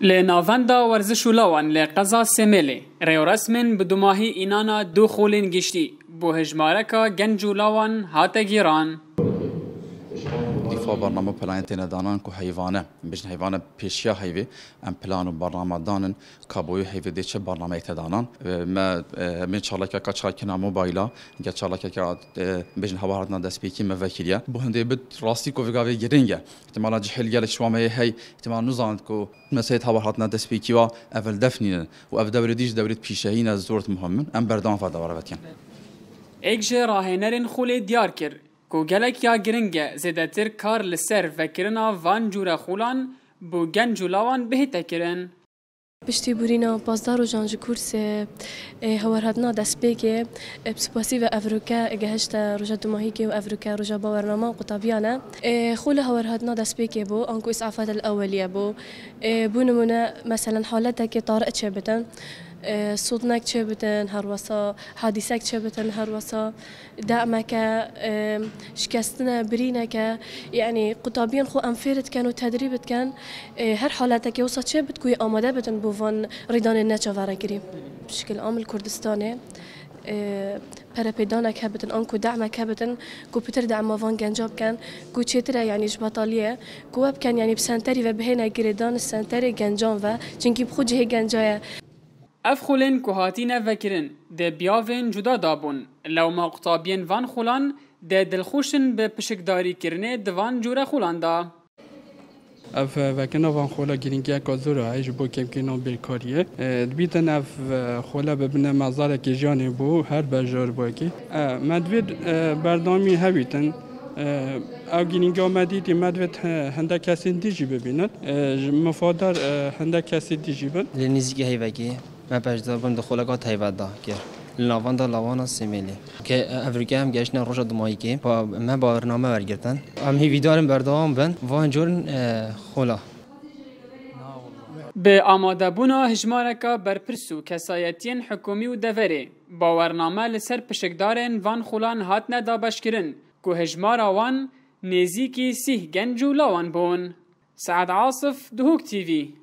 لناوندا ورزش ولوان لقضا سملي ريو رسمن بدماهي انانا دو خولين گشتي بو هجماركا گنجولاوان هاته گيران دفاع برنامه پلان تینا دانان کو حیوانه بجن حیوانه پیشیا حیوی ام پلان و برنامه دانن کابوی حیوی دی برنامه ایت دانان ما من چالا چالاکا کا چاکنا موبایلا یا که کا هوا هوارتنا دست پیکی موکیلیا بو هنده بت راستی کو وگاوی گرینگه احتمالا جحل گل وامه هی احتمال نزاند کو هوا هوارتنا دست پیکی وا اول دفنیه و اف دوباره دورت پیشهین از زورت مهمن ام بردان فداورتین اگر راهنرین خولې دیار کرد. کو گلکیا گرنگ زده تر کار لسر وکرنا وان جورا خولان بو گن جولاوان بهت کرن پشتی بورینا پازدار و جانج کورس هور هدنا دست بگه سپاسی و افروکا گهشت رجا دماهی که و افروکا رجا باورنامه و قطابیانه خول هور هدنا دست بگه بو انکو اسعافات الاولیه بو بو نمونه مثلا حالت که طارق چه بتن إيه، صودنك چبتن هر وسا شبتن چبتن هر وسا شكاستنا شكستنا كا يعني قطابين خو انفيرت كانوا تدريبت كان إيه، هر حالتك يوصل چبت كوي آماده بتن بوفان ريدان نچاورا گري بشكل عام الكردستاني إيه، پرپیدانا كابتن انكو دعما كابتن كو بتر دعما فان پتر دعم وان گنجاب کن کو چتره یعنی جباتالیه کو اب کن یعنی بسنتری و بهینه گریدان سنتری گنجان و چونکی اف خولن که هاتینه وکرن ده بیاوین جدا دابون لو ما اقتابین وان خولان ده دلخوشن به پشکداری کرنه دوان جوره خولان دا اف وکنا وان خولا گرینگیا کازورا ایج بو کم کنون بیکاریه دبیتن اف خولا ببنه مزاره که جانه بو هر بجار بو کی مدوید بردامی هویتن او گینگا مدیدی مدوید هنده کسی دیجی ببینن مفادر هنده کسی دیجی بند لنیزی که هیوگی من پشت بودم دخول کا تایبت دا کرد لاوان دا سیمیلی که افریقا هم گشتن روش دمایی که با من با برنامه ورگرتن هم ویدارم بردام بند وان جورن خولا به آماده بونا هجمارکا برپرسو کسایتین حکومی و دوره باورنامه لسر پشکدارن وان خولان هات ندا بشکرن که هجمارا وان نزیکی سیه گنج و لاوان بون سعد عاصف دهوک تیوی